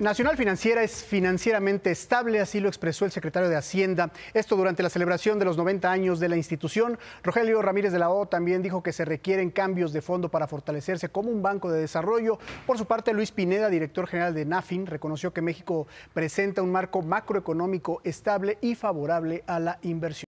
Nacional Financiera es financieramente estable, así lo expresó el secretario de Hacienda. Esto durante la celebración de los 90 años de la institución. Rogelio Ramírez de la O también dijo que se requieren cambios de fondo para fortalecerse como un banco de desarrollo. Por su parte, Luis Pineda, director general de NAFIN, reconoció que México presenta un marco macroeconómico estable y favorable a la inversión.